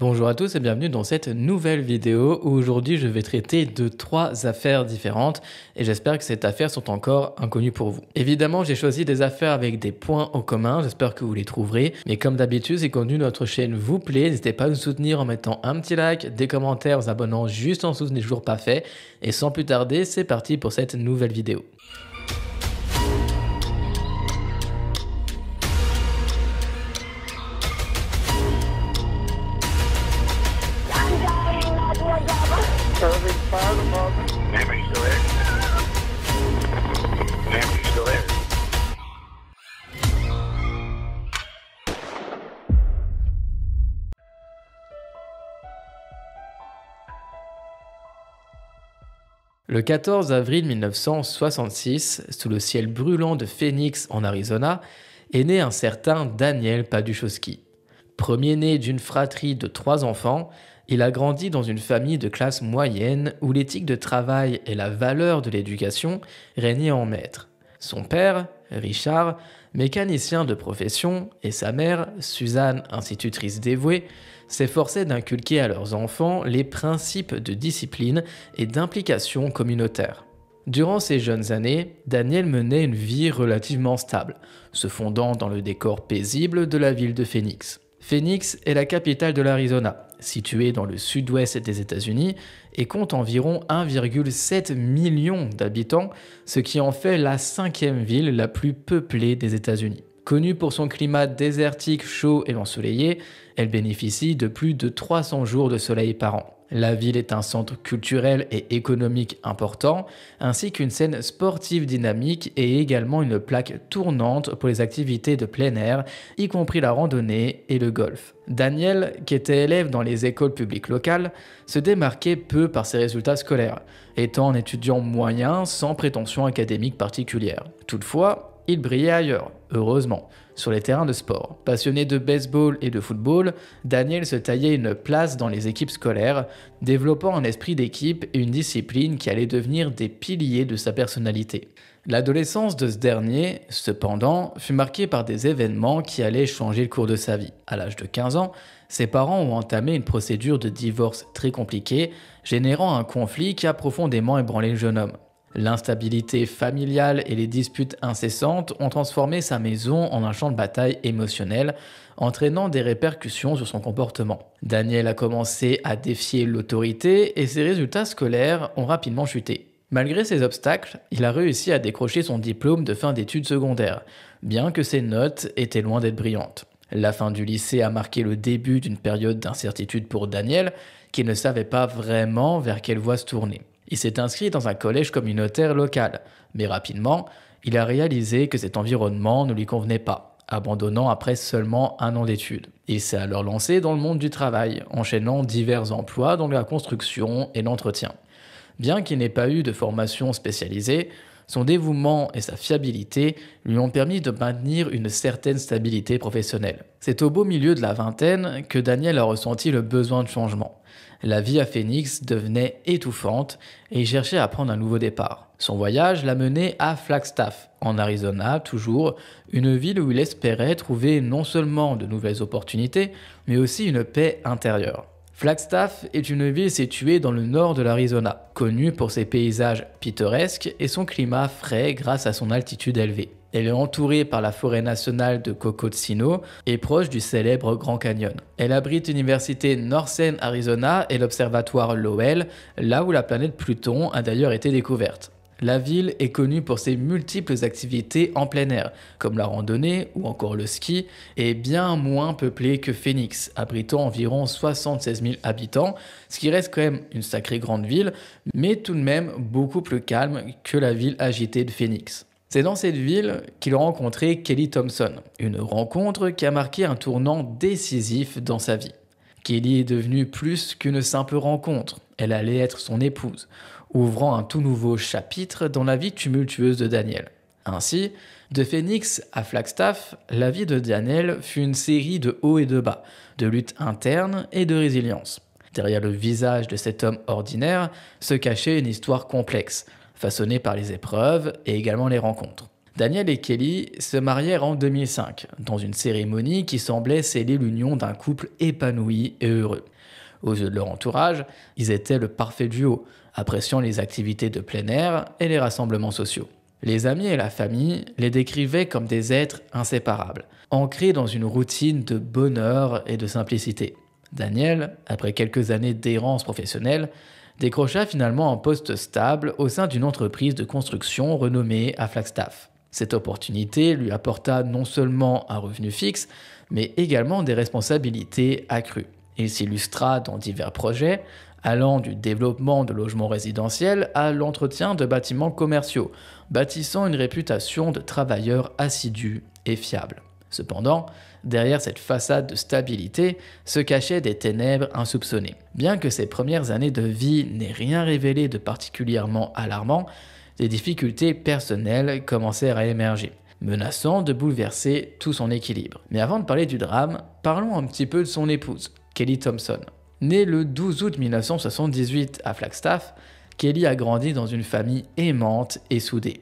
Bonjour à tous et bienvenue dans cette nouvelle vidéo où aujourd'hui je vais traiter de trois affaires différentes et j'espère que ces affaires sont encore inconnues pour vous. Évidemment j'ai choisi des affaires avec des points en commun, j'espère que vous les trouverez, mais comme d'habitude si contenu notre chaîne vous plaît, n'hésitez pas à nous soutenir en mettant un petit like, des commentaires, en abonnant juste en dessous ce n'est toujours pas fait et sans plus tarder c'est parti pour cette nouvelle vidéo. Le 14 avril 1966, sous le ciel brûlant de Phoenix en Arizona, est né un certain Daniel Paduchowski. Premier-né d'une fratrie de trois enfants, il a grandi dans une famille de classe moyenne où l'éthique de travail et la valeur de l'éducation régnaient en maître. Son père, Richard, mécanicien de profession, et sa mère, Suzanne, institutrice dévouée, s'efforçaient d'inculquer à leurs enfants les principes de discipline et d'implication communautaire. Durant ces jeunes années, Daniel menait une vie relativement stable, se fondant dans le décor paisible de la ville de Phoenix. Phoenix est la capitale de l'Arizona, située dans le sud-ouest des États-Unis et compte environ 1,7 million d'habitants, ce qui en fait la cinquième ville la plus peuplée des États-Unis. Connue pour son climat désertique, chaud et ensoleillé, elle bénéficie de plus de 300 jours de soleil par an. La ville est un centre culturel et économique important, ainsi qu'une scène sportive dynamique et également une plaque tournante pour les activités de plein air, y compris la randonnée et le golf. Daniel, qui était élève dans les écoles publiques locales, se démarquait peu par ses résultats scolaires, étant un étudiant moyen sans prétention académique particulière. Toutefois, il brillait ailleurs, heureusement sur les terrains de sport. Passionné de baseball et de football, Daniel se taillait une place dans les équipes scolaires, développant un esprit d'équipe et une discipline qui allait devenir des piliers de sa personnalité. L'adolescence de ce dernier, cependant, fut marquée par des événements qui allaient changer le cours de sa vie. À l'âge de 15 ans, ses parents ont entamé une procédure de divorce très compliquée, générant un conflit qui a profondément ébranlé le jeune homme. L'instabilité familiale et les disputes incessantes ont transformé sa maison en un champ de bataille émotionnel, entraînant des répercussions sur son comportement. Daniel a commencé à défier l'autorité et ses résultats scolaires ont rapidement chuté. Malgré ces obstacles, il a réussi à décrocher son diplôme de fin d'études secondaires, bien que ses notes étaient loin d'être brillantes. La fin du lycée a marqué le début d'une période d'incertitude pour Daniel, qui ne savait pas vraiment vers quelle voie se tourner. Il s'est inscrit dans un collège communautaire local, mais rapidement, il a réalisé que cet environnement ne lui convenait pas, abandonnant après seulement un an d'études. Il s'est alors lancé dans le monde du travail, enchaînant divers emplois dans la construction et l'entretien. Bien qu'il n'ait pas eu de formation spécialisée, son dévouement et sa fiabilité lui ont permis de maintenir une certaine stabilité professionnelle. C'est au beau milieu de la vingtaine que Daniel a ressenti le besoin de changement la vie à Phoenix devenait étouffante et il cherchait à prendre un nouveau départ. Son voyage l'a mené à Flagstaff, en Arizona, toujours, une ville où il espérait trouver non seulement de nouvelles opportunités, mais aussi une paix intérieure. Flagstaff est une ville située dans le nord de l'Arizona, connue pour ses paysages pittoresques et son climat frais grâce à son altitude élevée. Elle est entourée par la forêt nationale de Cocotino et proche du célèbre Grand Canyon. Elle abrite l'université Northern Arizona et l'observatoire Lowell, là où la planète Pluton a d'ailleurs été découverte. La ville est connue pour ses multiples activités en plein air, comme la randonnée ou encore le ski, et bien moins peuplée que Phoenix, abritant environ 76 000 habitants, ce qui reste quand même une sacrée grande ville, mais tout de même beaucoup plus calme que la ville agitée de Phoenix. C'est dans cette ville qu'il rencontrait Kelly Thompson, une rencontre qui a marqué un tournant décisif dans sa vie. Kelly est devenue plus qu'une simple rencontre, elle allait être son épouse, ouvrant un tout nouveau chapitre dans la vie tumultueuse de Daniel. Ainsi, de Phoenix à Flagstaff, la vie de Daniel fut une série de hauts et de bas, de luttes internes et de résilience. Derrière le visage de cet homme ordinaire se cachait une histoire complexe, façonnée par les épreuves et également les rencontres. Daniel et Kelly se marièrent en 2005, dans une cérémonie qui semblait sceller l'union d'un couple épanoui et heureux. Aux yeux de leur entourage, ils étaient le parfait duo, appréciant les activités de plein air et les rassemblements sociaux. Les amis et la famille les décrivaient comme des êtres inséparables, ancrés dans une routine de bonheur et de simplicité. Daniel, après quelques années d'errance professionnelle, décrocha finalement un poste stable au sein d'une entreprise de construction renommée à Flagstaff. Cette opportunité lui apporta non seulement un revenu fixe, mais également des responsabilités accrues. Il s'illustra dans divers projets, allant du développement de logements résidentiels à l'entretien de bâtiments commerciaux, bâtissant une réputation de travailleur assidu et fiable. Cependant, derrière cette façade de stabilité se cachaient des ténèbres insoupçonnées. Bien que ses premières années de vie n'aient rien révélé de particulièrement alarmant, des difficultés personnelles commencèrent à émerger menaçant de bouleverser tout son équilibre. Mais avant de parler du drame, parlons un petit peu de son épouse, Kelly Thompson. Née le 12 août 1978 à Flagstaff, Kelly a grandi dans une famille aimante et soudée.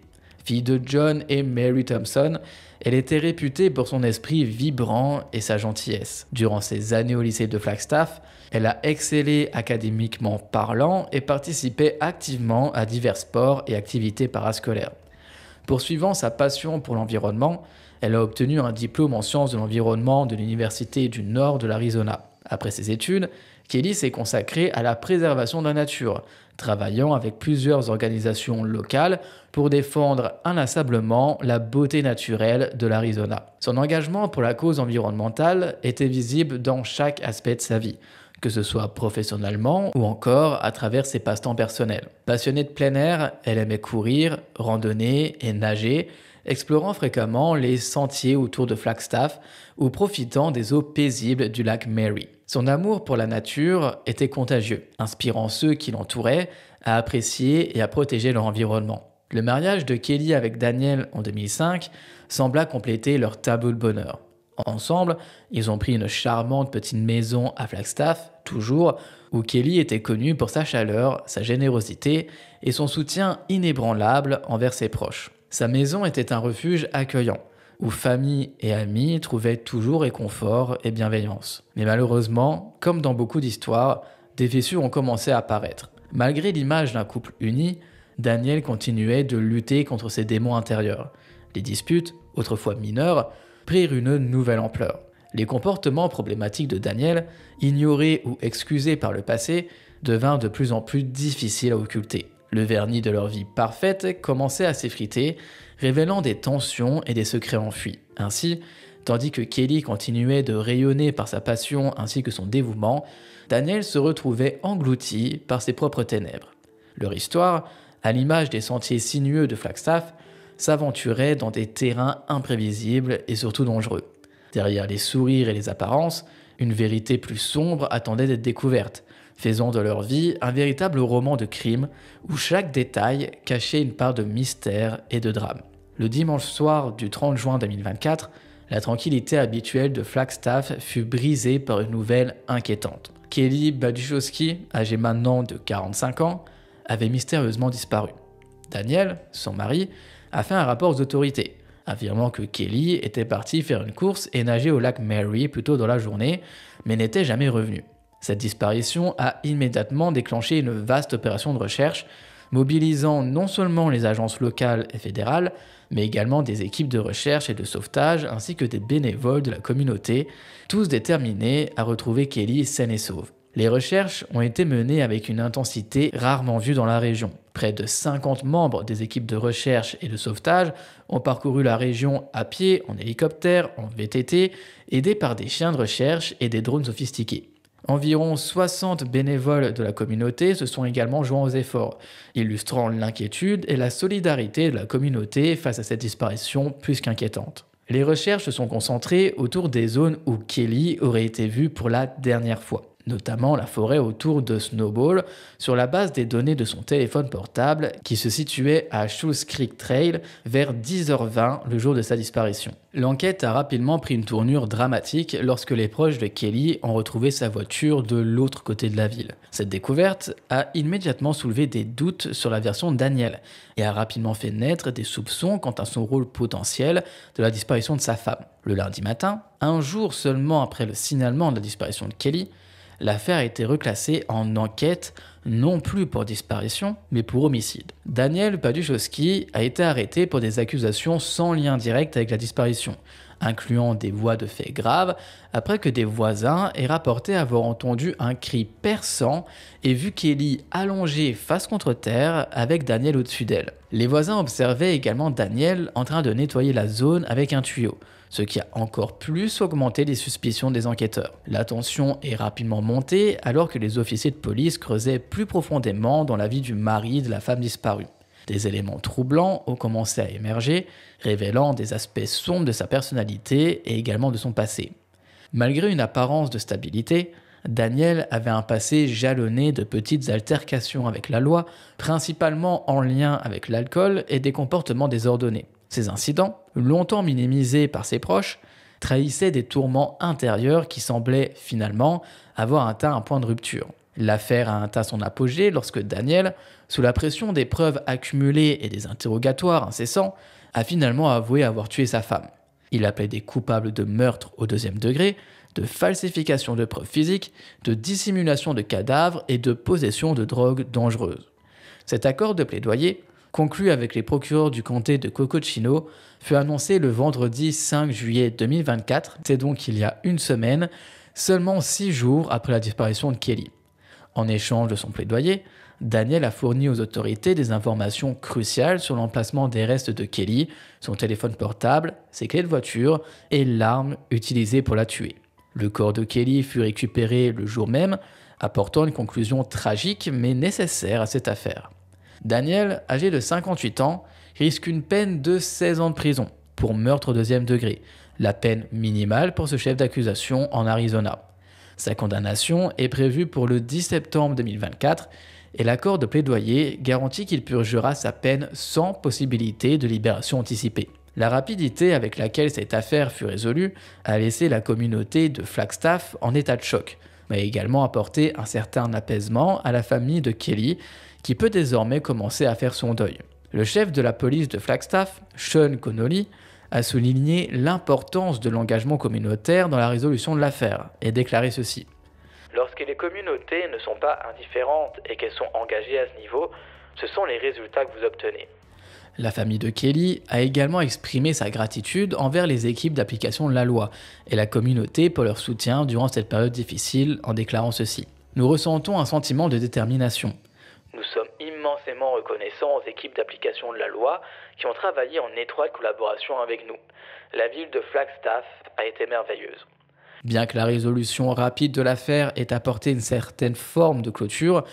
Fille de John et Mary Thompson, elle était réputée pour son esprit vibrant et sa gentillesse. Durant ses années au lycée de Flagstaff, elle a excellé académiquement parlant et participé activement à divers sports et activités parascolaires. Poursuivant sa passion pour l'environnement, elle a obtenu un diplôme en sciences de l'environnement de l'Université du Nord de l'Arizona. Après ses études, Kelly s'est consacrée à la préservation de la nature, travaillant avec plusieurs organisations locales pour défendre inlassablement la beauté naturelle de l'Arizona. Son engagement pour la cause environnementale était visible dans chaque aspect de sa vie que ce soit professionnellement ou encore à travers ses passe-temps personnels. Passionnée de plein air, elle aimait courir, randonner et nager, explorant fréquemment les sentiers autour de Flagstaff ou profitant des eaux paisibles du lac Mary. Son amour pour la nature était contagieux, inspirant ceux qui l'entouraient à apprécier et à protéger leur environnement. Le mariage de Kelly avec Daniel en 2005 sembla compléter leur tableau de bonheur. Ensemble, ils ont pris une charmante petite maison à Flagstaff, toujours, où Kelly était connue pour sa chaleur, sa générosité et son soutien inébranlable envers ses proches. Sa maison était un refuge accueillant, où famille et amis trouvaient toujours réconfort et bienveillance. Mais malheureusement, comme dans beaucoup d'histoires, des fissures ont commencé à apparaître. Malgré l'image d'un couple uni, Daniel continuait de lutter contre ses démons intérieurs. Les disputes, autrefois mineures, prirent une nouvelle ampleur. Les comportements problématiques de Daniel, ignorés ou excusés par le passé, devinrent de plus en plus difficiles à occulter. Le vernis de leur vie parfaite commençait à s'effriter révélant des tensions et des secrets enfuis. Ainsi, tandis que Kelly continuait de rayonner par sa passion ainsi que son dévouement, Daniel se retrouvait englouti par ses propres ténèbres. Leur histoire, à l'image des sentiers sinueux de Flagstaff, s'aventurait dans des terrains imprévisibles et surtout dangereux. Derrière les sourires et les apparences, une vérité plus sombre attendait d'être découverte, faisant de leur vie un véritable roman de crime où chaque détail cachait une part de mystère et de drame. Le dimanche soir du 30 juin 2024, la tranquillité habituelle de Flagstaff fut brisée par une nouvelle inquiétante. Kelly Baduchowski, âgée maintenant de 45 ans, avait mystérieusement disparu. Daniel, son mari, a fait un rapport aux autorités, affirmant que Kelly était partie faire une course et nager au lac Mary plus tôt dans la journée, mais n'était jamais revenue. Cette disparition a immédiatement déclenché une vaste opération de recherche, mobilisant non seulement les agences locales et fédérales, mais également des équipes de recherche et de sauvetage, ainsi que des bénévoles de la communauté, tous déterminés à retrouver Kelly saine et sauve. Les recherches ont été menées avec une intensité rarement vue dans la région. Près de 50 membres des équipes de recherche et de sauvetage ont parcouru la région à pied, en hélicoptère, en VTT, aidés par des chiens de recherche et des drones sophistiqués. Environ 60 bénévoles de la communauté se sont également joints aux efforts, illustrant l'inquiétude et la solidarité de la communauté face à cette disparition plus qu'inquiétante. Les recherches se sont concentrées autour des zones où Kelly aurait été vue pour la dernière fois notamment la forêt autour de Snowball, sur la base des données de son téléphone portable qui se situait à Shoes Creek Trail vers 10h20 le jour de sa disparition. L'enquête a rapidement pris une tournure dramatique lorsque les proches de Kelly ont retrouvé sa voiture de l'autre côté de la ville. Cette découverte a immédiatement soulevé des doutes sur la version Daniel et a rapidement fait naître des soupçons quant à son rôle potentiel de la disparition de sa femme. Le lundi matin, un jour seulement après le signalement de la disparition de Kelly, l'affaire a été reclassée en enquête non plus pour disparition, mais pour homicide. Daniel Paduchowski a été arrêté pour des accusations sans lien direct avec la disparition, incluant des voix de faits graves, après que des voisins aient rapporté avoir entendu un cri perçant et vu Kelly allongée face contre terre avec Daniel au-dessus d'elle. Les voisins observaient également Daniel en train de nettoyer la zone avec un tuyau ce qui a encore plus augmenté les suspicions des enquêteurs. La tension est rapidement montée alors que les officiers de police creusaient plus profondément dans la vie du mari de la femme disparue. Des éléments troublants ont commencé à émerger, révélant des aspects sombres de sa personnalité et également de son passé. Malgré une apparence de stabilité, Daniel avait un passé jalonné de petites altercations avec la loi, principalement en lien avec l'alcool et des comportements désordonnés. Ces incidents, longtemps minimisé par ses proches, trahissait des tourments intérieurs qui semblaient finalement avoir atteint un point de rupture. L'affaire a atteint son apogée lorsque Daniel, sous la pression des preuves accumulées et des interrogatoires incessants, a finalement avoué avoir tué sa femme. Il appelait des coupables de meurtre au deuxième degré, de falsification de preuves physiques, de dissimulation de cadavres et de possession de drogues dangereuses. Cet accord de plaidoyer conclu avec les procureurs du comté de Cocochino, fut annoncé le vendredi 5 juillet 2024, c'est donc il y a une semaine, seulement six jours après la disparition de Kelly. En échange de son plaidoyer, Daniel a fourni aux autorités des informations cruciales sur l'emplacement des restes de Kelly, son téléphone portable, ses clés de voiture et l'arme utilisée pour la tuer. Le corps de Kelly fut récupéré le jour même, apportant une conclusion tragique mais nécessaire à cette affaire. Daniel, âgé de 58 ans, risque une peine de 16 ans de prison pour meurtre au deuxième degré, la peine minimale pour ce chef d'accusation en Arizona. Sa condamnation est prévue pour le 10 septembre 2024 et l'accord de plaidoyer garantit qu'il purgera sa peine sans possibilité de libération anticipée. La rapidité avec laquelle cette affaire fut résolue a laissé la communauté de Flagstaff en état de choc, mais également apporté un certain apaisement à la famille de Kelly qui peut désormais commencer à faire son deuil. Le chef de la police de Flagstaff, Sean Connolly, a souligné l'importance de l'engagement communautaire dans la résolution de l'affaire et déclaré ceci. Lorsque les communautés ne sont pas indifférentes et qu'elles sont engagées à ce niveau, ce sont les résultats que vous obtenez. La famille de Kelly a également exprimé sa gratitude envers les équipes d'application de la loi et la communauté pour leur soutien durant cette période difficile en déclarant ceci. Nous ressentons un sentiment de détermination, nous sommes immensément reconnaissants aux équipes d'application de la loi qui ont travaillé en étroite collaboration avec nous. La ville de Flagstaff a été merveilleuse. Bien que la résolution rapide de l'affaire ait apporté une certaine forme de clôture,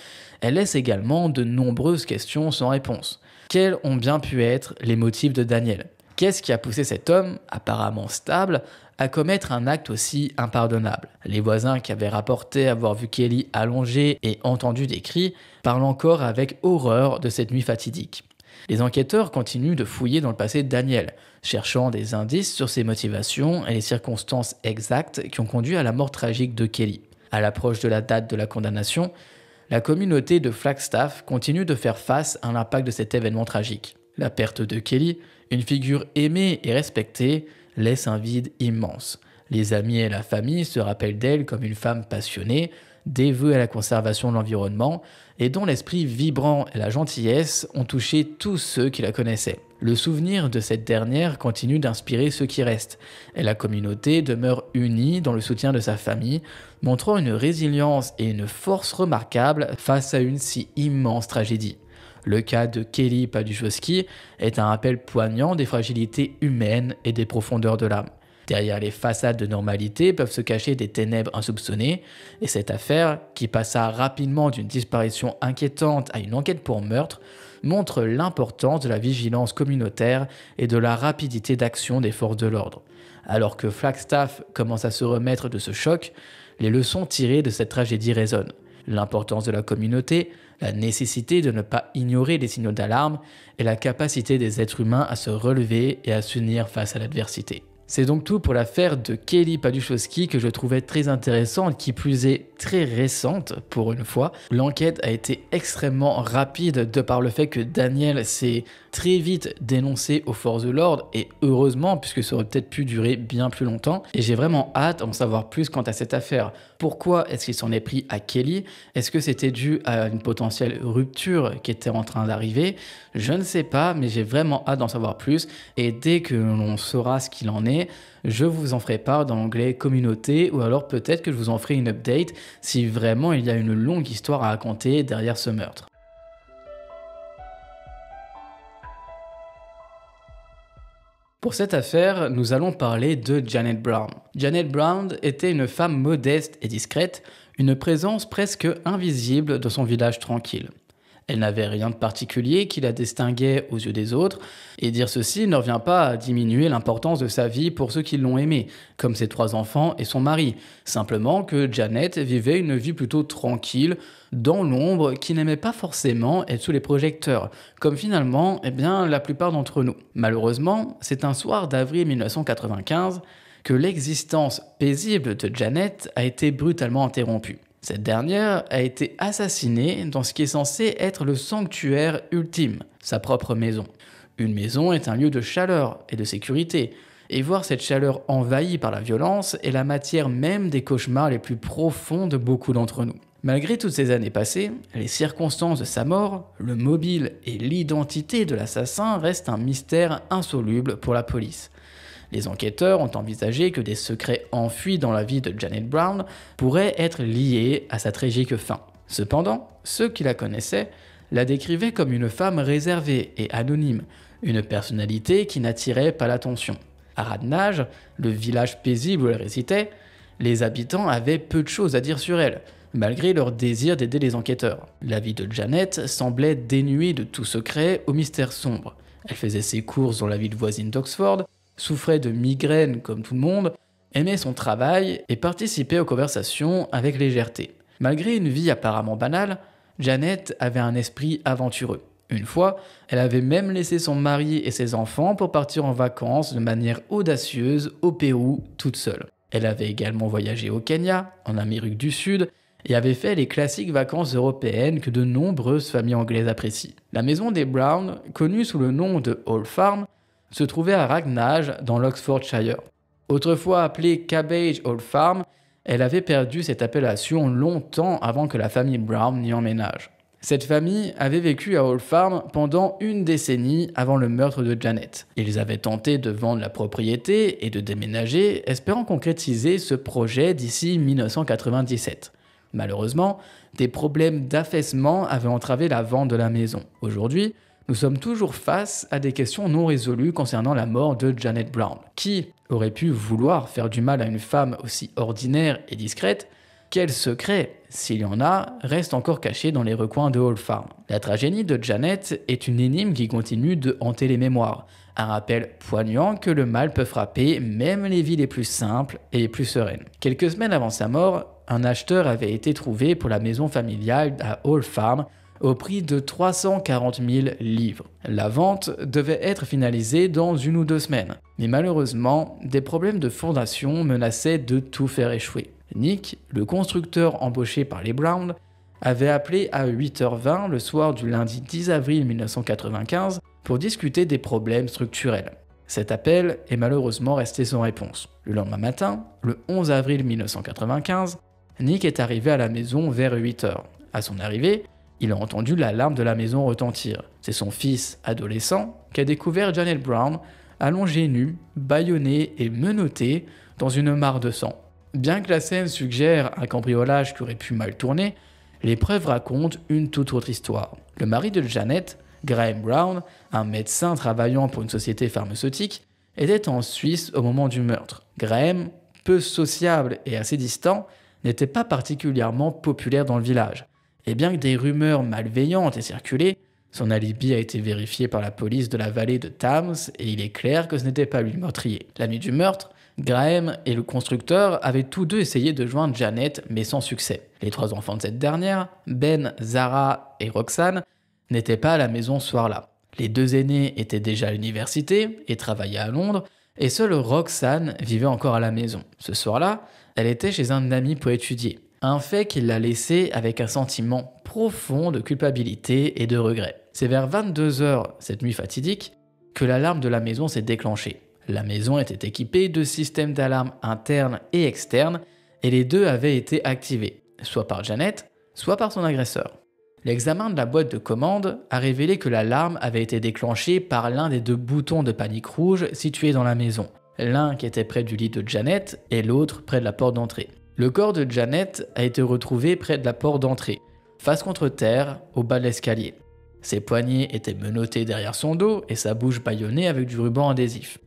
elle laisse également de nombreuses questions sans réponse. Quels ont bien pu être les motifs de Daniel Qu'est-ce qui a poussé cet homme, apparemment stable, à commettre un acte aussi impardonnable Les voisins qui avaient rapporté avoir vu Kelly allongé et entendu des cris parlent encore avec horreur de cette nuit fatidique. Les enquêteurs continuent de fouiller dans le passé de Daniel, cherchant des indices sur ses motivations et les circonstances exactes qui ont conduit à la mort tragique de Kelly. À l'approche de la date de la condamnation, la communauté de Flagstaff continue de faire face à l'impact de cet événement tragique. La perte de Kelly, une figure aimée et respectée, laisse un vide immense. Les amis et la famille se rappellent d'elle comme une femme passionnée, dévouée à la conservation de l'environnement et dont l'esprit vibrant et la gentillesse ont touché tous ceux qui la connaissaient. Le souvenir de cette dernière continue d'inspirer ceux qui restent, et la communauté demeure unie dans le soutien de sa famille, montrant une résilience et une force remarquables face à une si immense tragédie. Le cas de Kelly Paduszewski est un rappel poignant des fragilités humaines et des profondeurs de l'âme. Derrière les façades de normalité peuvent se cacher des ténèbres insoupçonnées, et cette affaire, qui passa rapidement d'une disparition inquiétante à une enquête pour meurtre, montre l'importance de la vigilance communautaire et de la rapidité d'action des forces de l'ordre. Alors que Flagstaff commence à se remettre de ce choc, les leçons tirées de cette tragédie résonnent. L'importance de la communauté, la nécessité de ne pas ignorer les signaux d'alarme et la capacité des êtres humains à se relever et à s'unir face à l'adversité. C'est donc tout pour l'affaire de Kelly Paduchowski que je trouvais très intéressante, qui plus est très récente pour une fois. L'enquête a été extrêmement rapide de par le fait que Daniel s'est très vite dénoncé aux forces de l'ordre et heureusement puisque ça aurait peut-être pu durer bien plus longtemps et j'ai vraiment hâte d'en savoir plus quant à cette affaire. Pourquoi est-ce qu'il s'en est pris à Kelly Est-ce que c'était dû à une potentielle rupture qui était en train d'arriver Je ne sais pas mais j'ai vraiment hâte d'en savoir plus et dès que l'on saura ce qu'il en est je vous en ferai part dans l'onglet communauté ou alors peut-être que je vous en ferai une update si vraiment il y a une longue histoire à raconter derrière ce meurtre. Pour cette affaire, nous allons parler de Janet Brown. Janet Brown était une femme modeste et discrète, une présence presque invisible dans son village tranquille. Elle n'avait rien de particulier qui la distinguait aux yeux des autres, et dire ceci ne revient pas à diminuer l'importance de sa vie pour ceux qui l'ont aimée, comme ses trois enfants et son mari. Simplement que Janet vivait une vie plutôt tranquille, dans l'ombre, qui n'aimait pas forcément être sous les projecteurs, comme finalement eh bien, la plupart d'entre nous. Malheureusement, c'est un soir d'avril 1995 que l'existence paisible de Janet a été brutalement interrompue. Cette dernière a été assassinée dans ce qui est censé être le sanctuaire ultime, sa propre maison. Une maison est un lieu de chaleur et de sécurité, et voir cette chaleur envahie par la violence est la matière même des cauchemars les plus profonds de beaucoup d'entre nous. Malgré toutes ces années passées, les circonstances de sa mort, le mobile et l'identité de l'assassin restent un mystère insoluble pour la police. Les enquêteurs ont envisagé que des secrets enfuis dans la vie de Janet Brown pourraient être liés à sa tragique fin. Cependant, ceux qui la connaissaient la décrivaient comme une femme réservée et anonyme, une personnalité qui n'attirait pas l'attention. À Radnage, le village paisible où elle récitait, les habitants avaient peu de choses à dire sur elle, malgré leur désir d'aider les enquêteurs. La vie de Janet semblait dénuée de tout secret au mystère sombre. Elle faisait ses courses dans la ville voisine d'Oxford, souffrait de migraines comme tout le monde, aimait son travail et participait aux conversations avec légèreté. Malgré une vie apparemment banale, Janet avait un esprit aventureux. Une fois, elle avait même laissé son mari et ses enfants pour partir en vacances de manière audacieuse au Pérou toute seule. Elle avait également voyagé au Kenya, en Amérique du Sud, et avait fait les classiques vacances européennes que de nombreuses familles anglaises apprécient. La maison des Brown, connue sous le nom de Hall Farm, se trouvait à Ragnage dans l'Oxfordshire. Autrefois appelée Cabbage Old Farm, elle avait perdu cette appellation longtemps avant que la famille Brown n'y emménage. Cette famille avait vécu à Old Farm pendant une décennie avant le meurtre de Janet. Ils avaient tenté de vendre la propriété et de déménager, espérant concrétiser ce projet d'ici 1997. Malheureusement, des problèmes d'affaissement avaient entravé la vente de la maison. Aujourd'hui, nous sommes toujours face à des questions non résolues concernant la mort de Janet Brown. Qui aurait pu vouloir faire du mal à une femme aussi ordinaire et discrète quel secret, s'il y en a, reste encore caché dans les recoins de Hall Farm La tragédie de Janet est une énigme qui continue de hanter les mémoires, un rappel poignant que le mal peut frapper même les vies les plus simples et les plus sereines. Quelques semaines avant sa mort, un acheteur avait été trouvé pour la maison familiale à Hall Farm au prix de 340 000 livres. La vente devait être finalisée dans une ou deux semaines, mais malheureusement, des problèmes de fondation menaçaient de tout faire échouer. Nick, le constructeur embauché par les Browns, avait appelé à 8h20 le soir du lundi 10 avril 1995 pour discuter des problèmes structurels. Cet appel est malheureusement resté sans réponse. Le lendemain matin, le 11 avril 1995, Nick est arrivé à la maison vers 8h. À son arrivée, il a entendu l'alarme de la maison retentir. C'est son fils, adolescent, qui a découvert Janet Brown allongée nue, bâillonnée et menottée dans une mare de sang. Bien que la scène suggère un cambriolage qui aurait pu mal tourner, l'épreuve raconte une toute autre histoire. Le mari de Janet, Graham Brown, un médecin travaillant pour une société pharmaceutique, était en Suisse au moment du meurtre. Graham, peu sociable et assez distant, n'était pas particulièrement populaire dans le village. Et bien que des rumeurs malveillantes aient circulé, son alibi a été vérifié par la police de la vallée de Thames et il est clair que ce n'était pas lui le meurtrier. La nuit du meurtre, Graham et le constructeur avaient tous deux essayé de joindre Janet, mais sans succès. Les trois enfants de cette dernière, Ben, Zara et Roxane, n'étaient pas à la maison ce soir-là. Les deux aînés étaient déjà à l'université et travaillaient à Londres, et seule Roxane vivait encore à la maison. Ce soir-là, elle était chez un ami pour étudier. Un fait qui l'a laissé avec un sentiment profond de culpabilité et de regret. C'est vers 22h, cette nuit fatidique, que l'alarme de la maison s'est déclenchée. La maison était équipée de systèmes d'alarme internes et externes, et les deux avaient été activés, soit par Janet, soit par son agresseur. L'examen de la boîte de commande a révélé que l'alarme avait été déclenchée par l'un des deux boutons de panique rouge situés dans la maison, l'un qui était près du lit de Janet et l'autre près de la porte d'entrée. Le corps de Janet a été retrouvé près de la porte d'entrée, face contre terre, au bas de l'escalier. Ses poignets étaient menottés derrière son dos et sa bouche bâillonnée avec du ruban adhésif.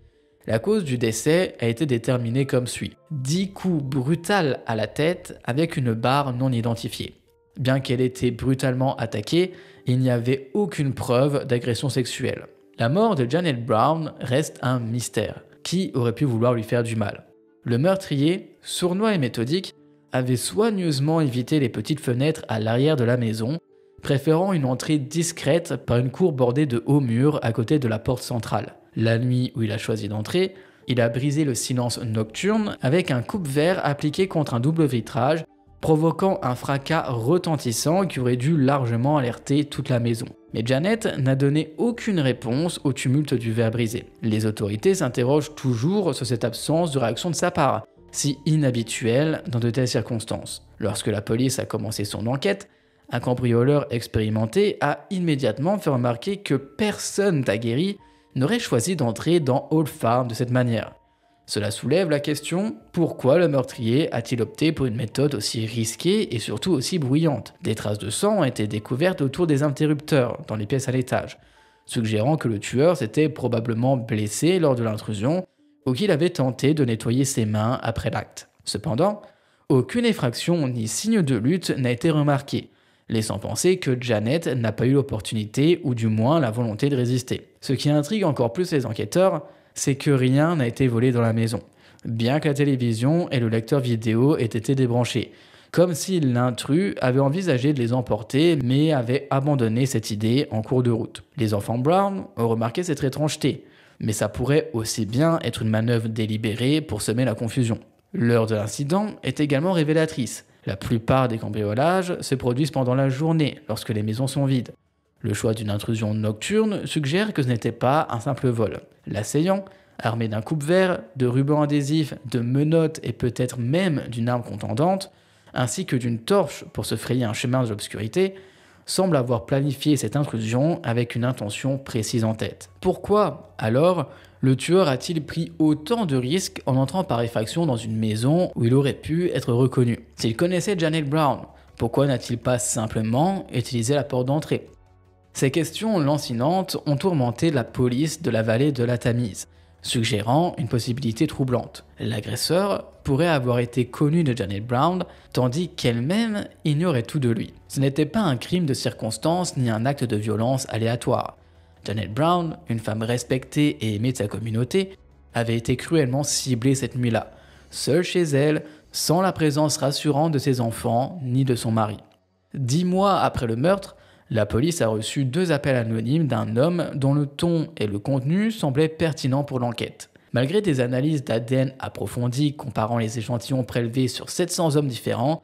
La cause du décès a été déterminée comme suit Dix coups brutals à la tête avec une barre non identifiée. Bien qu'elle ait été brutalement attaquée, il n'y avait aucune preuve d'agression sexuelle. La mort de Janet Brown reste un mystère. Qui aurait pu vouloir lui faire du mal le meurtrier, sournois et méthodique, avait soigneusement évité les petites fenêtres à l'arrière de la maison, préférant une entrée discrète par une cour bordée de hauts murs à côté de la porte centrale. La nuit où il a choisi d'entrer, il a brisé le silence nocturne avec un coupe-vert appliqué contre un double vitrage provoquant un fracas retentissant qui aurait dû largement alerter toute la maison. Mais Janet n'a donné aucune réponse au tumulte du verre brisé. Les autorités s'interrogent toujours sur cette absence de réaction de sa part, si inhabituelle dans de telles circonstances. Lorsque la police a commencé son enquête, un cambrioleur expérimenté a immédiatement fait remarquer que personne d'aguerri n'aurait choisi d'entrer dans Old Farm de cette manière. Cela soulève la question pourquoi le meurtrier a-t-il opté pour une méthode aussi risquée et surtout aussi bruyante Des traces de sang ont été découvertes autour des interrupteurs dans les pièces à l'étage, suggérant que le tueur s'était probablement blessé lors de l'intrusion ou qu'il avait tenté de nettoyer ses mains après l'acte. Cependant, aucune effraction ni signe de lutte n'a été remarqué, laissant penser que Janet n'a pas eu l'opportunité ou du moins la volonté de résister. Ce qui intrigue encore plus les enquêteurs, c'est que rien n'a été volé dans la maison, bien que la télévision et le lecteur vidéo aient été débranchés, comme si l'intrus avait envisagé de les emporter mais avait abandonné cette idée en cours de route. Les enfants Brown ont remarqué cette étrangeté, mais ça pourrait aussi bien être une manœuvre délibérée pour semer la confusion. L'heure de l'incident est également révélatrice. La plupart des cambriolages se produisent pendant la journée, lorsque les maisons sont vides. Le choix d'une intrusion nocturne suggère que ce n'était pas un simple vol. L'assaillant, armé d'un coupe-vert, de rubans adhésifs, de menottes et peut-être même d'une arme contendante, ainsi que d'une torche pour se frayer un chemin de l'obscurité, semble avoir planifié cette intrusion avec une intention précise en tête. Pourquoi, alors, le tueur a-t-il pris autant de risques en entrant par effraction dans une maison où il aurait pu être reconnu S'il connaissait Janet Brown, pourquoi n'a-t-il pas simplement utilisé la porte d'entrée ces questions lancinantes ont tourmenté la police de la vallée de la Tamise, suggérant une possibilité troublante. L'agresseur pourrait avoir été connu de Janet Brown, tandis qu'elle-même ignorait tout de lui. Ce n'était pas un crime de circonstance ni un acte de violence aléatoire. Janet Brown, une femme respectée et aimée de sa communauté, avait été cruellement ciblée cette nuit-là, seule chez elle, sans la présence rassurante de ses enfants ni de son mari. Dix mois après le meurtre, la police a reçu deux appels anonymes d'un homme dont le ton et le contenu semblaient pertinents pour l'enquête. Malgré des analyses d'ADN approfondies comparant les échantillons prélevés sur 700 hommes différents,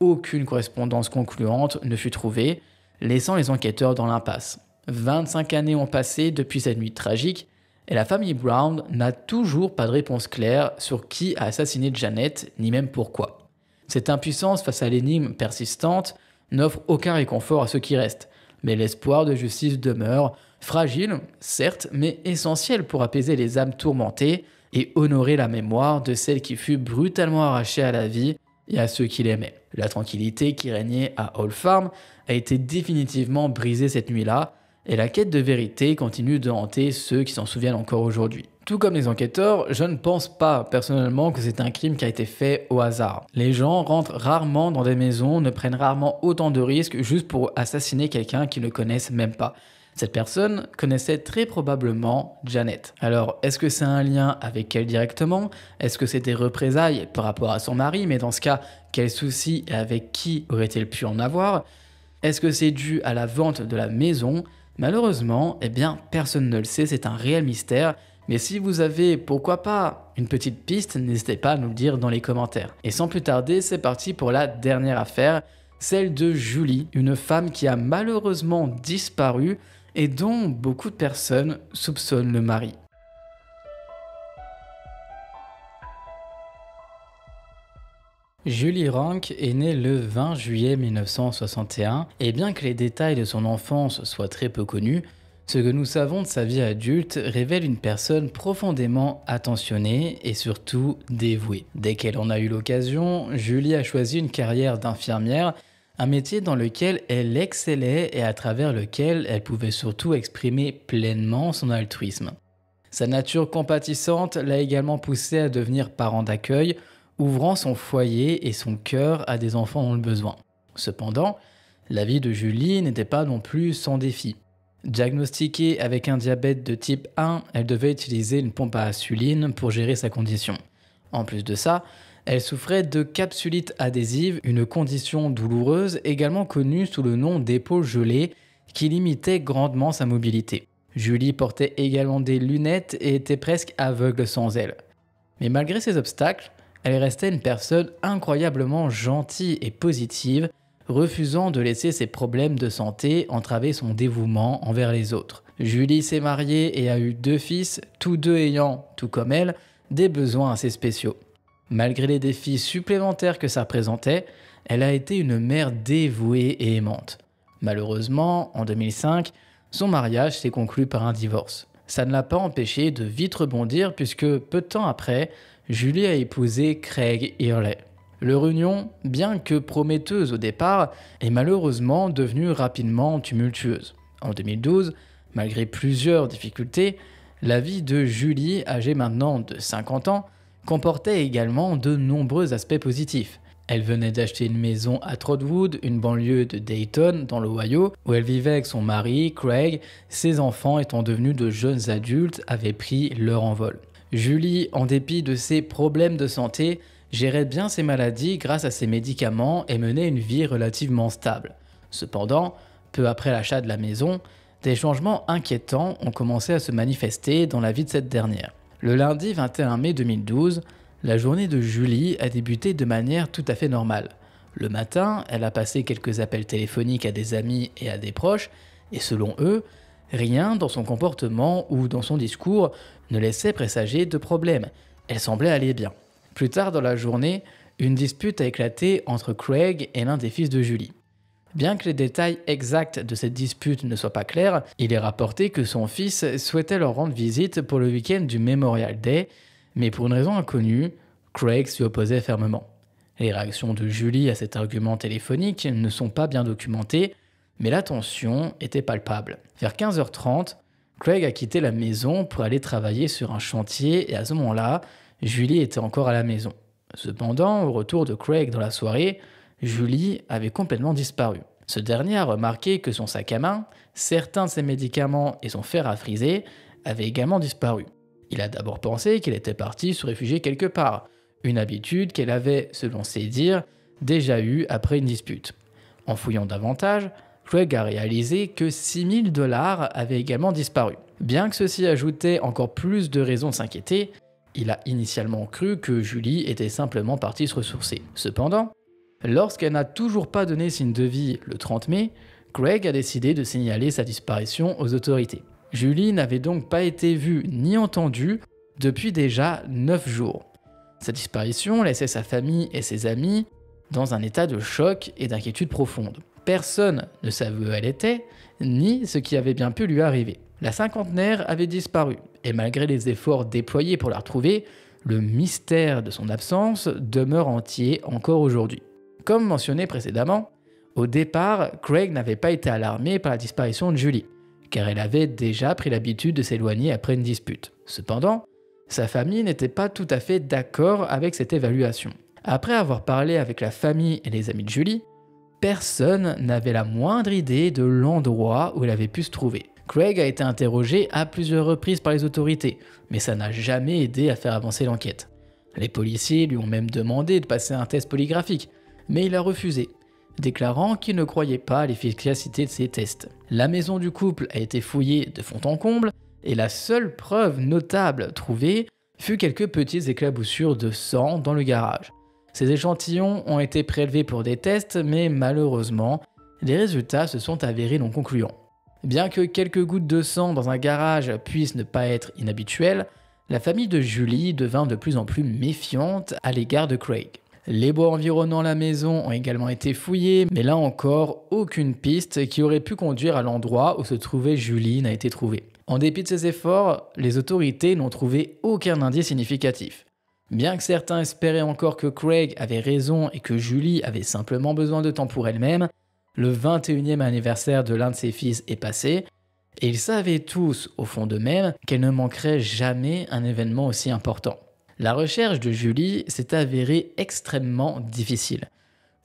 aucune correspondance concluante ne fut trouvée, laissant les enquêteurs dans l'impasse. 25 années ont passé depuis cette nuit tragique et la famille Brown n'a toujours pas de réponse claire sur qui a assassiné Janet, ni même pourquoi. Cette impuissance face à l'énigme persistante n'offre aucun réconfort à ceux qui restent. Mais l'espoir de justice demeure, fragile, certes, mais essentiel pour apaiser les âmes tourmentées et honorer la mémoire de celle qui fut brutalement arrachée à la vie et à ceux qui l'aimaient. La tranquillité qui régnait à Old Farm a été définitivement brisée cette nuit-là, et la quête de vérité continue de hanter ceux qui s'en souviennent encore aujourd'hui. Tout comme les enquêteurs, je ne pense pas personnellement que c'est un crime qui a été fait au hasard. Les gens rentrent rarement dans des maisons, ne prennent rarement autant de risques juste pour assassiner quelqu'un qu'ils ne connaissent même pas. Cette personne connaissait très probablement Janet. Alors, est-ce que c'est un lien avec elle directement Est-ce que c'est des représailles par rapport à son mari Mais dans ce cas, quel souci et avec qui aurait-elle pu en avoir Est-ce que c'est dû à la vente de la maison Malheureusement, eh bien, personne ne le sait, c'est un réel mystère. Mais si vous avez, pourquoi pas, une petite piste, n'hésitez pas à nous le dire dans les commentaires. Et sans plus tarder, c'est parti pour la dernière affaire, celle de Julie, une femme qui a malheureusement disparu et dont beaucoup de personnes soupçonnent le mari. Julie Rank est née le 20 juillet 1961 et bien que les détails de son enfance soient très peu connus, ce que nous savons de sa vie adulte révèle une personne profondément attentionnée et surtout dévouée. Dès qu'elle en a eu l'occasion, Julie a choisi une carrière d'infirmière, un métier dans lequel elle excellait et à travers lequel elle pouvait surtout exprimer pleinement son altruisme. Sa nature compatissante l'a également poussée à devenir parent d'accueil, ouvrant son foyer et son cœur à des enfants en le besoin. Cependant, la vie de Julie n'était pas non plus sans défi. Diagnostiquée avec un diabète de type 1, elle devait utiliser une pompe à insuline pour gérer sa condition. En plus de ça, elle souffrait de capsulite adhésive, une condition douloureuse également connue sous le nom d'épaule gelée, qui limitait grandement sa mobilité. Julie portait également des lunettes et était presque aveugle sans elles. Mais malgré ces obstacles, elle restait une personne incroyablement gentille et positive, refusant de laisser ses problèmes de santé entraver son dévouement envers les autres. Julie s'est mariée et a eu deux fils, tous deux ayant, tout comme elle, des besoins assez spéciaux. Malgré les défis supplémentaires que ça présentait, elle a été une mère dévouée et aimante. Malheureusement, en 2005, son mariage s'est conclu par un divorce. Ça ne l'a pas empêchée de vite rebondir puisque peu de temps après, Julie a épousé Craig Hurley. Leur union, bien que prometteuse au départ, est malheureusement devenue rapidement tumultueuse. En 2012, malgré plusieurs difficultés, la vie de Julie, âgée maintenant de 50 ans, comportait également de nombreux aspects positifs. Elle venait d'acheter une maison à Trotwood, une banlieue de Dayton, dans l'Ohio, où elle vivait avec son mari, Craig, ses enfants étant devenus de jeunes adultes avaient pris leur envol. Julie, en dépit de ses problèmes de santé, gérait bien ses maladies grâce à ses médicaments et menait une vie relativement stable. Cependant, peu après l'achat de la maison, des changements inquiétants ont commencé à se manifester dans la vie de cette dernière. Le lundi 21 mai 2012, la journée de Julie a débuté de manière tout à fait normale. Le matin, elle a passé quelques appels téléphoniques à des amis et à des proches, et selon eux, Rien dans son comportement ou dans son discours ne laissait présager de problème. Elle semblait aller bien. Plus tard dans la journée, une dispute a éclaté entre Craig et l'un des fils de Julie. Bien que les détails exacts de cette dispute ne soient pas clairs, il est rapporté que son fils souhaitait leur rendre visite pour le week-end du Memorial Day, mais pour une raison inconnue, Craig s'y opposait fermement. Les réactions de Julie à cet argument téléphonique ne sont pas bien documentées, mais la tension était palpable. Vers 15h30, Craig a quitté la maison pour aller travailler sur un chantier et à ce moment-là, Julie était encore à la maison. Cependant, au retour de Craig dans la soirée, Julie avait complètement disparu. Ce dernier a remarqué que son sac à main, certains de ses médicaments et son fer à friser avaient également disparu. Il a d'abord pensé qu'il était parti se réfugier quelque part, une habitude qu'elle avait, selon ses dires, déjà eue après une dispute. En fouillant davantage, Craig a réalisé que 6000 dollars avaient également disparu. Bien que ceci ajoutait encore plus de raisons de s'inquiéter, il a initialement cru que Julie était simplement partie se ressourcer. Cependant, lorsqu'elle n'a toujours pas donné signe de vie le 30 mai, Craig a décidé de signaler sa disparition aux autorités. Julie n'avait donc pas été vue ni entendue depuis déjà 9 jours. Sa disparition laissait sa famille et ses amis dans un état de choc et d'inquiétude profonde. Personne ne savait où elle était, ni ce qui avait bien pu lui arriver. La cinquantenaire avait disparu, et malgré les efforts déployés pour la retrouver, le mystère de son absence demeure entier encore aujourd'hui. Comme mentionné précédemment, au départ, Craig n'avait pas été alarmé par la disparition de Julie, car elle avait déjà pris l'habitude de s'éloigner après une dispute. Cependant, sa famille n'était pas tout à fait d'accord avec cette évaluation. Après avoir parlé avec la famille et les amis de Julie, personne n'avait la moindre idée de l'endroit où il avait pu se trouver. Craig a été interrogé à plusieurs reprises par les autorités, mais ça n'a jamais aidé à faire avancer l'enquête. Les policiers lui ont même demandé de passer un test polygraphique, mais il a refusé, déclarant qu'il ne croyait pas à l'efficacité de ces tests. La maison du couple a été fouillée de fond en comble, et la seule preuve notable trouvée fut quelques petites éclaboussures de sang dans le garage. Ces échantillons ont été prélevés pour des tests, mais malheureusement, les résultats se sont avérés non concluants. Bien que quelques gouttes de sang dans un garage puissent ne pas être inhabituelles, la famille de Julie devint de plus en plus méfiante à l'égard de Craig. Les bois environnant la maison ont également été fouillés, mais là encore, aucune piste qui aurait pu conduire à l'endroit où se trouvait Julie n'a été trouvée. En dépit de ses efforts, les autorités n'ont trouvé aucun indice significatif. Bien que certains espéraient encore que Craig avait raison et que Julie avait simplement besoin de temps pour elle-même, le 21e anniversaire de l'un de ses fils est passé, et ils savaient tous, au fond d'eux-mêmes, qu'elle ne manquerait jamais un événement aussi important. La recherche de Julie s'est avérée extrêmement difficile.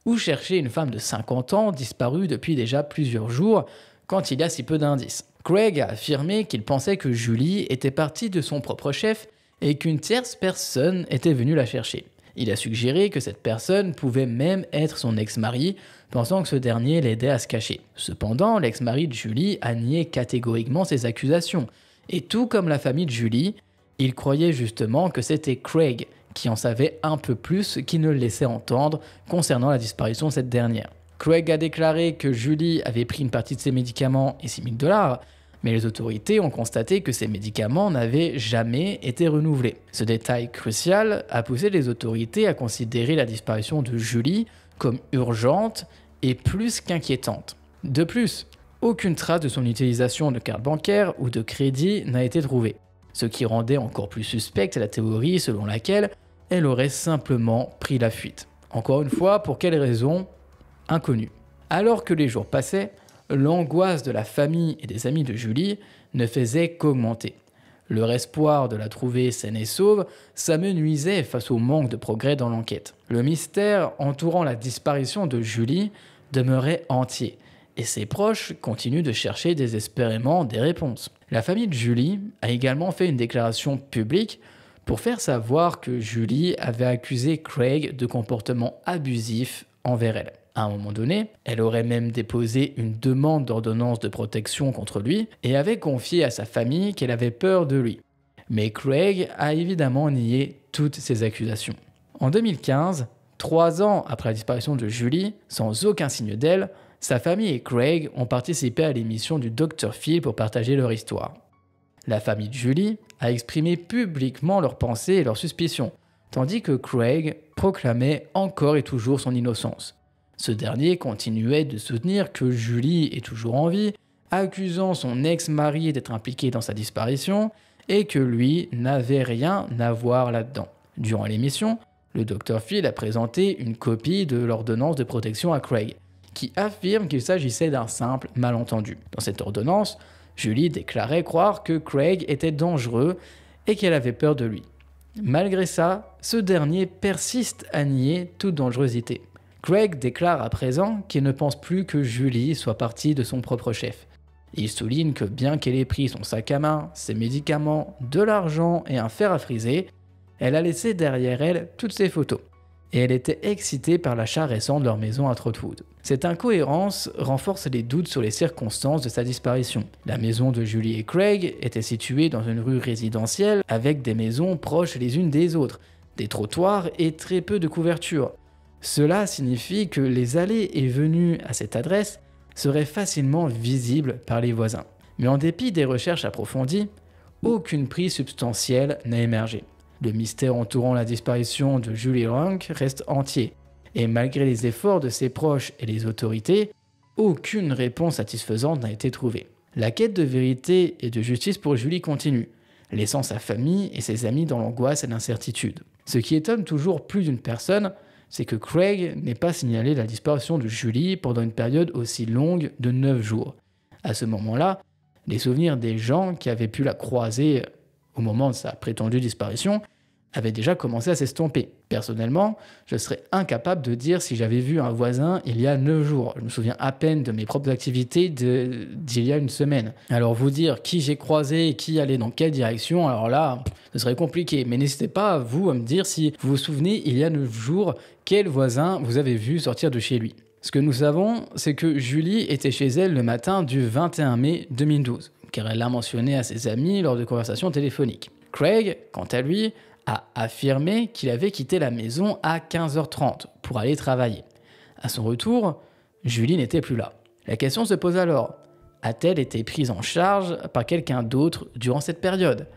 Où chercher une femme de 50 ans disparue depuis déjà plusieurs jours quand il y a si peu d'indices Craig a affirmé qu'il pensait que Julie était partie de son propre chef et qu'une tierce personne était venue la chercher. Il a suggéré que cette personne pouvait même être son ex-mari, pensant que ce dernier l'aidait à se cacher. Cependant, l'ex-mari de Julie a nié catégoriquement ces accusations, et tout comme la famille de Julie, il croyait justement que c'était Craig qui en savait un peu plus qu'il ne le laissait entendre concernant la disparition de cette dernière. Craig a déclaré que Julie avait pris une partie de ses médicaments et 6000 dollars, mais les autorités ont constaté que ces médicaments n'avaient jamais été renouvelés. Ce détail crucial a poussé les autorités à considérer la disparition de Julie comme urgente et plus qu'inquiétante. De plus, aucune trace de son utilisation de carte bancaire ou de crédit n'a été trouvée, ce qui rendait encore plus suspecte la théorie selon laquelle elle aurait simplement pris la fuite. Encore une fois, pour quelles raisons Inconnue. Alors que les jours passaient, l'angoisse de la famille et des amis de Julie ne faisait qu'augmenter. Leur espoir de la trouver saine et sauve s'amenuisait face au manque de progrès dans l'enquête. Le mystère entourant la disparition de Julie demeurait entier, et ses proches continuent de chercher désespérément des réponses. La famille de Julie a également fait une déclaration publique pour faire savoir que Julie avait accusé Craig de comportement abusif envers elle. À un moment donné, elle aurait même déposé une demande d'ordonnance de protection contre lui et avait confié à sa famille qu'elle avait peur de lui. Mais Craig a évidemment nié toutes ces accusations. En 2015, trois ans après la disparition de Julie, sans aucun signe d'elle, sa famille et Craig ont participé à l'émission du Dr Phil pour partager leur histoire. La famille de Julie a exprimé publiquement leurs pensées et leurs suspicions, tandis que Craig proclamait encore et toujours son innocence. Ce dernier continuait de soutenir que Julie est toujours en vie, accusant son ex-mari d'être impliqué dans sa disparition et que lui n'avait rien à voir là-dedans. Durant l'émission, le docteur Phil a présenté une copie de l'ordonnance de protection à Craig, qui affirme qu'il s'agissait d'un simple malentendu. Dans cette ordonnance, Julie déclarait croire que Craig était dangereux et qu'elle avait peur de lui. Malgré ça, ce dernier persiste à nier toute dangerosité. Craig déclare à présent qu'il ne pense plus que Julie soit partie de son propre chef. Il souligne que bien qu'elle ait pris son sac à main, ses médicaments, de l'argent et un fer à friser, elle a laissé derrière elle toutes ses photos. Et elle était excitée par l'achat récent de leur maison à Trotwood. Cette incohérence renforce les doutes sur les circonstances de sa disparition. La maison de Julie et Craig était située dans une rue résidentielle avec des maisons proches les unes des autres, des trottoirs et très peu de couverture. Cela signifie que les allées et venues à cette adresse seraient facilement visibles par les voisins. Mais en dépit des recherches approfondies, aucune prise substantielle n'a émergé. Le mystère entourant la disparition de Julie Rank reste entier, et malgré les efforts de ses proches et les autorités, aucune réponse satisfaisante n'a été trouvée. La quête de vérité et de justice pour Julie continue, laissant sa famille et ses amis dans l'angoisse et l'incertitude. Ce qui étonne toujours plus d'une personne, c'est que Craig n'ait pas signalé la disparition de Julie pendant une période aussi longue de 9 jours. À ce moment-là, les souvenirs des gens qui avaient pu la croiser au moment de sa prétendue disparition avait déjà commencé à s'estomper. Personnellement, je serais incapable de dire si j'avais vu un voisin il y a neuf jours. Je me souviens à peine de mes propres activités d'il y a une semaine. Alors vous dire qui j'ai croisé et qui allait dans quelle direction, alors là, ce serait compliqué. Mais n'hésitez pas, à vous, à me dire si vous vous souvenez il y a neuf jours quel voisin vous avez vu sortir de chez lui. Ce que nous savons, c'est que Julie était chez elle le matin du 21 mai 2012, car elle l'a mentionné à ses amis lors de conversations téléphoniques. Craig, quant à lui, a affirmé qu'il avait quitté la maison à 15h30 pour aller travailler. À son retour, Julie n'était plus là. La question se pose alors, a-t-elle été prise en charge par quelqu'un d'autre durant cette période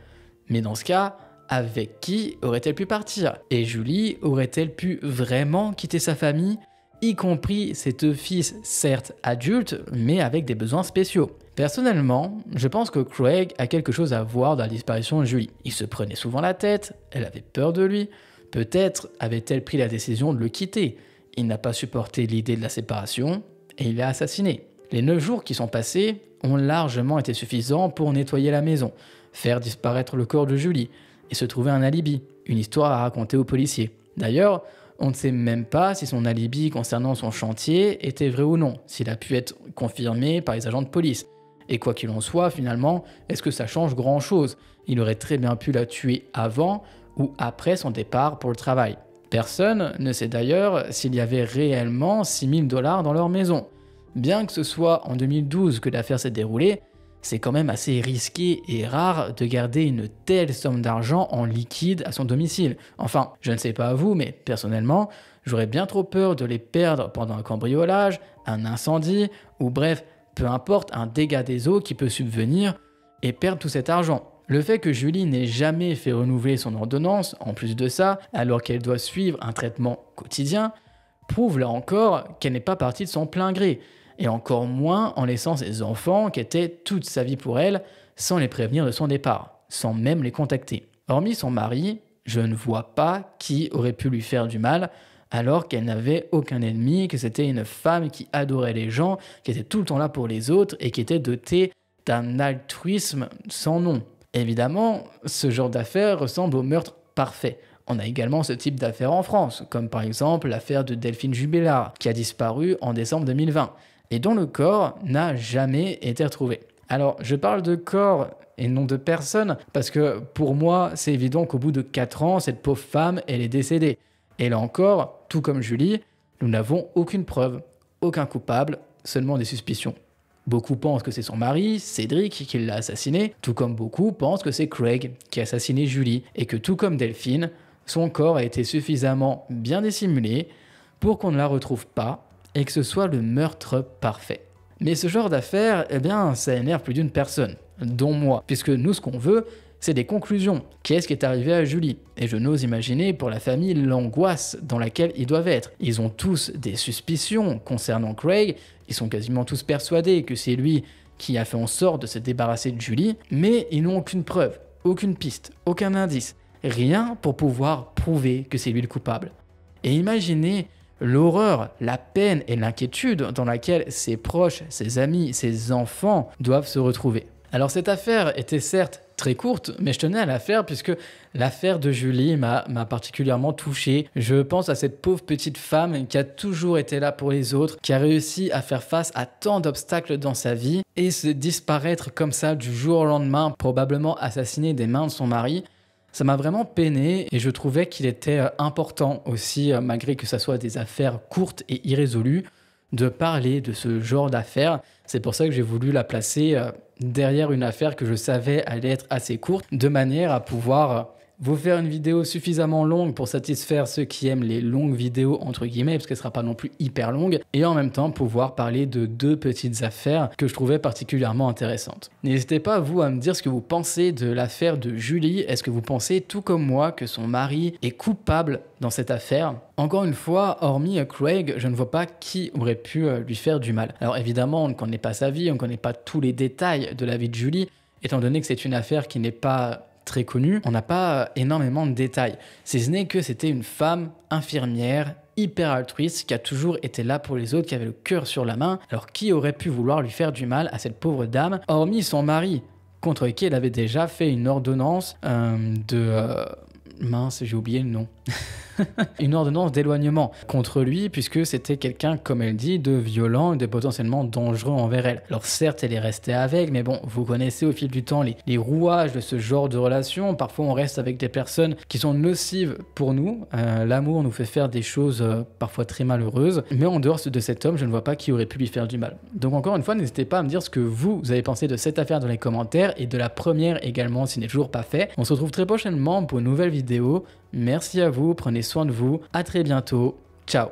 Mais dans ce cas, avec qui aurait-elle pu partir Et Julie aurait-elle pu vraiment quitter sa famille, y compris ses deux fils, certes adultes, mais avec des besoins spéciaux Personnellement, je pense que Craig a quelque chose à voir dans la disparition de Julie. Il se prenait souvent la tête, elle avait peur de lui, peut-être avait-elle pris la décision de le quitter. Il n'a pas supporté l'idée de la séparation et il l'a assassiné. Les 9 jours qui sont passés ont largement été suffisants pour nettoyer la maison, faire disparaître le corps de Julie et se trouver un alibi, une histoire à raconter aux policiers. D'ailleurs, on ne sait même pas si son alibi concernant son chantier était vrai ou non, s'il a pu être confirmé par les agents de police. Et quoi qu'il en soit, finalement, est-ce que ça change grand-chose Il aurait très bien pu la tuer avant ou après son départ pour le travail. Personne ne sait d'ailleurs s'il y avait réellement 6000 dollars dans leur maison. Bien que ce soit en 2012 que l'affaire s'est déroulée, c'est quand même assez risqué et rare de garder une telle somme d'argent en liquide à son domicile. Enfin, je ne sais pas à vous, mais personnellement, j'aurais bien trop peur de les perdre pendant un cambriolage, un incendie, ou bref, peu importe, un dégât des eaux qui peut subvenir et perdre tout cet argent. Le fait que Julie n'ait jamais fait renouveler son ordonnance, en plus de ça, alors qu'elle doit suivre un traitement quotidien, prouve là encore qu'elle n'est pas partie de son plein gré, et encore moins en laissant ses enfants, qui étaient toute sa vie pour elle, sans les prévenir de son départ, sans même les contacter. Hormis son mari, je ne vois pas qui aurait pu lui faire du mal, alors qu'elle n'avait aucun ennemi, que c'était une femme qui adorait les gens, qui était tout le temps là pour les autres et qui était dotée d'un altruisme sans nom. Évidemment, ce genre d'affaire ressemble au meurtre parfait. On a également ce type d'affaire en France, comme par exemple l'affaire de Delphine Jubelard, qui a disparu en décembre 2020, et dont le corps n'a jamais été retrouvé. Alors, je parle de corps et non de personne, parce que pour moi, c'est évident qu'au bout de 4 ans, cette pauvre femme, elle est décédée. Et là encore, tout comme Julie, nous n'avons aucune preuve, aucun coupable, seulement des suspicions. Beaucoup pensent que c'est son mari, Cédric, qui l'a assassiné, tout comme beaucoup pensent que c'est Craig qui a assassiné Julie, et que tout comme Delphine, son corps a été suffisamment bien dissimulé pour qu'on ne la retrouve pas et que ce soit le meurtre parfait. Mais ce genre d'affaire, eh bien, ça énerve plus d'une personne, dont moi, puisque nous, ce qu'on veut, c'est des conclusions. Qu'est-ce qui est arrivé à Julie Et je n'ose imaginer pour la famille l'angoisse dans laquelle ils doivent être. Ils ont tous des suspicions concernant Craig, ils sont quasiment tous persuadés que c'est lui qui a fait en sorte de se débarrasser de Julie, mais ils n'ont aucune preuve, aucune piste, aucun indice, rien pour pouvoir prouver que c'est lui le coupable. Et imaginez l'horreur, la peine et l'inquiétude dans laquelle ses proches, ses amis, ses enfants doivent se retrouver. Alors cette affaire était certes très courte, mais je tenais à la faire puisque l'affaire de Julie m'a particulièrement touché. Je pense à cette pauvre petite femme qui a toujours été là pour les autres, qui a réussi à faire face à tant d'obstacles dans sa vie et se disparaître comme ça du jour au lendemain, probablement assassinée des mains de son mari. Ça m'a vraiment peiné et je trouvais qu'il était euh, important aussi, euh, malgré que ça soit des affaires courtes et irrésolues, de parler de ce genre d'affaires. C'est pour ça que j'ai voulu la placer euh, derrière une affaire que je savais allait être assez courte, de manière à pouvoir vous faire une vidéo suffisamment longue pour satisfaire ceux qui aiment les longues vidéos entre guillemets parce qu'elle sera pas non plus hyper longue et en même temps pouvoir parler de deux petites affaires que je trouvais particulièrement intéressantes. N'hésitez pas vous à me dire ce que vous pensez de l'affaire de Julie, est-ce que vous pensez tout comme moi que son mari est coupable dans cette affaire encore une fois, hormis Craig, je ne vois pas qui aurait pu euh, lui faire du mal. Alors évidemment, on ne connaît pas sa vie, on ne connaît pas tous les détails de la vie de Julie, étant donné que c'est une affaire qui n'est pas très connue, on n'a pas euh, énormément de détails. Si ce n'est que c'était une femme infirmière hyper altruiste qui a toujours été là pour les autres, qui avait le cœur sur la main. Alors qui aurait pu vouloir lui faire du mal à cette pauvre dame, hormis son mari, contre qui elle avait déjà fait une ordonnance euh, de... Euh, mince, j'ai oublié le nom. une ordonnance d'éloignement contre lui, puisque c'était quelqu'un, comme elle dit, de violent et de potentiellement dangereux envers elle. Alors certes, elle est restée avec, mais bon, vous connaissez au fil du temps les, rouages de ce genre de relation. Parfois, on reste avec des personnes qui sont nocives pour nous. Euh, l'amour nous fait faire des choses euh, parfois très malheureuses, mais en dehors de cet homme, je ne vois pas qui aurait pu lui faire du mal. Donc encore une fois, n'hésitez pas à me dire ce que vous, avez pensé de cette affaire dans les commentaires et de la première également si n'est toujours pas fait. On se retrouve très prochainement pour une nouvelle vidéo. Merci à vous, prenez soin de vous, à très bientôt, ciao